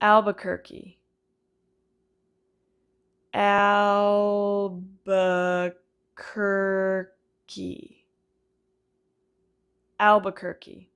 Albuquerque. Albuquerque. Albuquerque.